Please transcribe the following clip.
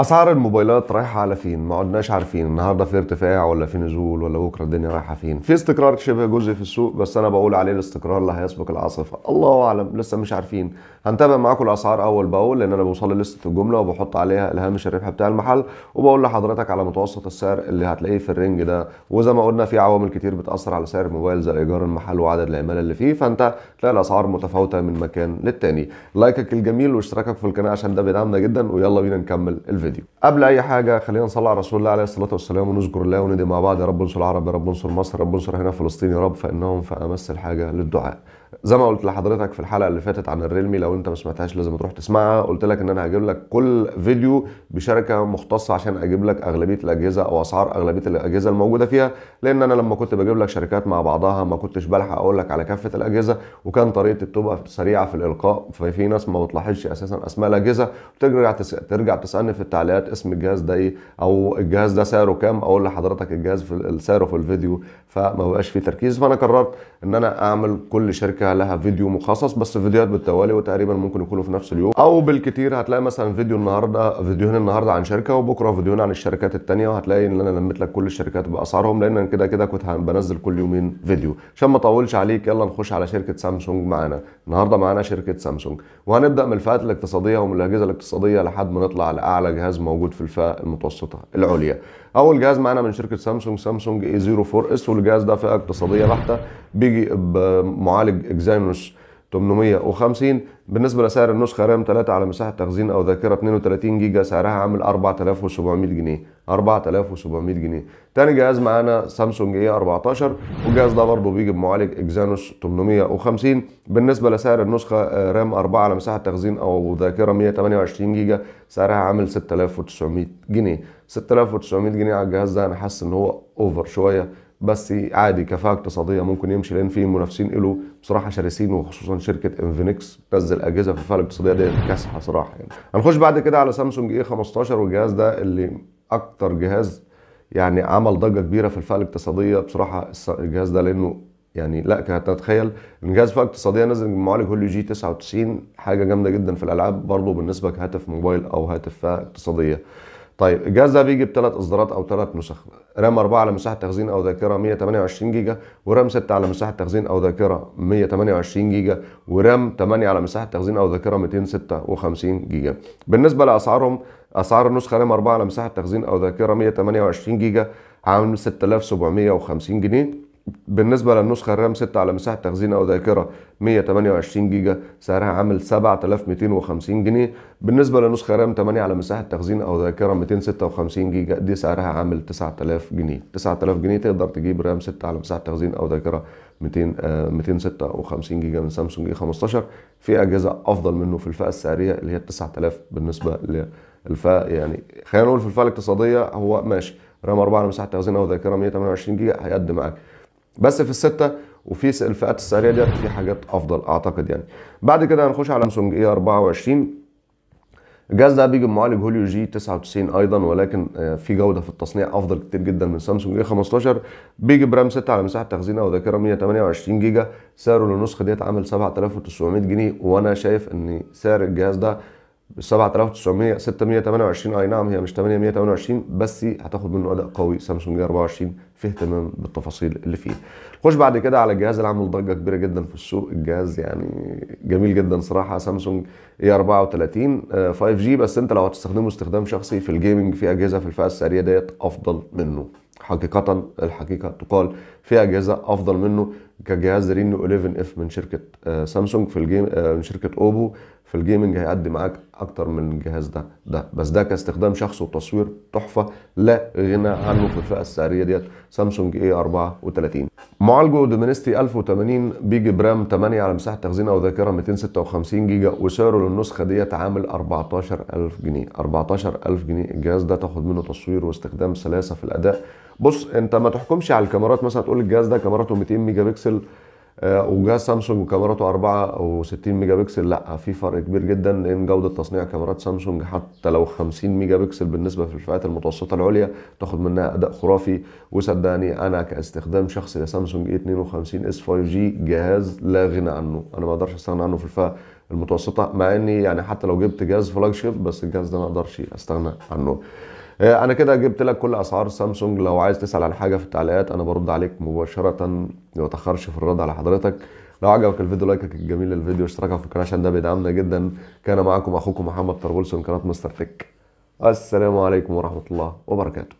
اسعار الموبايلات رايحه على فين ما عدناش عارفين النهارده في ارتفاع ولا في نزول ولا بكره الدنيا رايحه فين في استقرار شبه جزئي في السوق بس انا بقول عليه الاستقرار اللي هيسبق العاصفه الله اعلم لسه مش عارفين هنتابع معاكم الاسعار اول باول لان انا بوصل لستة الجمله وبحط عليها الهامش الربح بتاع المحل وبقول لحضرتك على متوسط السعر اللي هتلاقيه في الرنج ده وزي ما قلنا في عوامل كتير بتاثر على سعر الموبايل زي ايجار المحل وعدد العماله اللي فيه فانت تلاقي الاسعار متفاوته من مكان للتاني لايكك الجميل واشتراكك في القناه عشان ده بيدعمنا جدا ويلا بينا نكمل الفيديو الفيديو قبل اي حاجه خلينا نصلي على رسول الله عليه الصلاه والسلام ونذكر الله وندعي مع بعض يا رب انصر العرب يا رب انصر مصر يا رب انصر هنا فلسطين يا رب فانهم في امس الحاجه للدعاء زي ما قلت لحضرتك في الحلقه اللي فاتت عن الريلمي لو انت ما سمعتهاش لازم تروح تسمعها قلت لك ان انا هجيب لك كل فيديو بشركه مختصه عشان اجيب لك اغلبيه الاجهزه او اسعار اغلبيه الاجهزه الموجوده فيها لان انا لما كنت بجيب لك شركات مع بعضها ما كنتش بلحق اقول لك على كافه الاجهزه وكان طريقتي بتبقى سريعه في الالقاء ففي ناس ما بتلاحظش اساسا اسماء الاجهزه وترجع ترجع تسالني في التعليقات اسم الجهاز ده ايه او الجهاز ده سعره كام اقول لحضرتك الجهاز في سعره في الفيديو فما بقاش في تركيز فانا قررت ان انا اعمل كل شركه لها فيديو مخصص بس فيديوهات بالتوالي وتقريبا ممكن يكونوا في نفس اليوم او بالكتير هتلاقي مثلا فيديو النهارده فيديوهين النهارده عن شركه وبكره فيديوهين عن الشركات الثانيه وهتلاقي ان انا لميت لك كل الشركات باسعارهم لان كده كده كنت بنزل كل يومين فيديو عشان ما اطولش عليك يلا نخش على شركه سامسونج معانا النهارده معانا شركه سامسونج وهنبدا من الفئات الاقتصاديه ومن الاجهزه الاقتصاديه لحد ما نطلع على اعلى جهاز موجود في الفئه المتوسطه العليا اول جهاز معانا من شركه سامسونج سامسونج اي 04 اس والجهاز ده فئه اقتصاديه بحته بيجي بمعالج اكزاينوس 850 بالنسبه لسعر النسخه رام 3 على مساحه تخزين او ذاكره 32 جيجا سعرها عامل 4700 جنيه 4700 جنيه تاني جهاز معانا سامسونج اي 14 والجهاز ده برضه بيجي بمعالج اكزانوس 850 بالنسبه لسعر النسخه آه، رام 4 على مساحه تخزين او ذاكره 128 جيجا سعرها عامل 6900 جنيه 6900 جنيه على الجهاز ده انا حاسس ان هو اوفر شويه بس إيه، عادي كفاءه اقتصاديه ممكن يمشي لان في منافسين له بصراحه شرسين وخصوصا شركه انفينكس بتنزل اجهزه في الفئه الاقتصاديه دي كاسحه صراحه يعني هنخش بعد كده على سامسونج اي 15 والجهاز ده اللي اكتر جهاز يعني عمل ضجه كبيره في الفئه الاقتصاديه بصراحه الجهاز ده لانه يعني لا كانت تتخيل ان جهاز فئه اقتصاديه نازل معالج هوليو جي 99 حاجه جامده جدا في الالعاب برضه بالنسبه كهاتف موبايل او هاتف فئه اقتصاديه طيب الجهاز ده بيجي بثلاث اصدارات او ثلاث نسخ رام 4 على مساحه تخزين او ذاكره 128 جيجا ورام 6 على مساحه تخزين او ذاكره 128 جيجا ورام 8 على مساحه تخزين او ذاكره 256 جيجا بالنسبه لاسعارهم اسعار النسخه رام 4 على مساحه تخزين او ذاكره 128 جيجا عامل 6750 جنيه بالنسبة للنسخة الرام 6 على مساحة تخزين أو ذاكرة 128 جيجا سعرها عامل 7250 جنيه بالنسبة للنسخة رام 8 على مساحة تخزين أو ذاكرة 256 جيجا دي سعرها عامل 9000 جنيه 9000 جنيه تقدر تجيب رام 6 على مساحة تخزين أو ذاكرة 200 256 آه، جيجا من سامسونج A15 إيه في أجهزة أفضل منه في الفئة السعرية اللي هي 9000 بالنسبة للفئة يعني خلينا نقول في الفئة الاقتصادية هو ماشي رام 4 على مساحة تخزين أو ذاكرة 128 جيجا هيقدم معاك بس في الستة وفي الفئات السعريه ديت في حاجات افضل اعتقد يعني بعد كده هنخش على سامسونج اي 24 الجهاز ده بيجي بمعالج هوليو جي 99 ايضا ولكن آه، في جوده في التصنيع افضل كتير جدا من سامسونج اي 15 بيجي برام 6 على مساحه تخزينه وذاكره 128 جيجا سعره للنسخه ديت عامل 7900 جنيه وانا شايف ان سعر الجهاز ده ب 7900 628 اي نعم هي مش 828 بس هتاخد منه اداء قوي سامسونج جي 24 في اهتمام بالتفاصيل اللي فيه. خش بعد كده على الجهاز اللي عامل ضجه كبيره جدا في السوق، الجهاز يعني جميل جدا صراحه سامسونج اي 34 5 جي بس انت لو هتستخدمه استخدام شخصي في الجيمنج في اجهزه في الفئه السعريه ديت افضل منه. حقيقة الحقيقة تقال في أجهزة أفضل منه كجهاز رينو 11 اف من شركة آه، سامسونج في الجيم آه، من شركة أوبو في الجيمنج هيأدي معاك أكتر من الجهاز ده ده بس ده كاستخدام شخصي وتصوير تحفة لا غنى عنه في الفئة السعرية ديت سامسونج اي 34 معالجه دومينستي 1080 بيجي برام 8 على مساحة تخزين أو ذاكرة 256 جيجا وسعره للنسخة ديت عامل 14000 جنيه 14000 جنيه الجهاز ده تاخد منه تصوير واستخدام سلاسة في الأداء بص انت ما تحكمش على الكاميرات مثلا تقول الجهاز ده كاميراته 200 ميجا بكسل آه، وجهاز سامسونج كاميراته 64 ميجا بكسل لا في فرق كبير جدا لان جوده تصنيع كاميرات سامسونج حتى لو 50 ميجا بكسل بالنسبه في الفئات المتوسطه العليا تاخد منها اداء خرافي وصدقني انا كاستخدام شخصي لسامسونج اي 52 اس 5 جي جهاز لا غنى عنه انا ما اقدرش استغنى عنه في الفئه المتوسطه مع اني يعني حتى لو جبت جهاز فلاج بس الجهاز ده ما اقدرش استغنى عنه آه، انا كده جبت لك كل اسعار سامسونج لو عايز تسال عن حاجه في التعليقات انا برد عليك مباشره ما اتاخرش في الرد على حضرتك لو عجبك الفيديو لايكك الجميل للفيديو واشتراكك في القناه عشان ده بيدعمنا جدا كان معاكم اخوكم محمد طربلسون قناه مستر تك السلام عليكم ورحمه الله وبركاته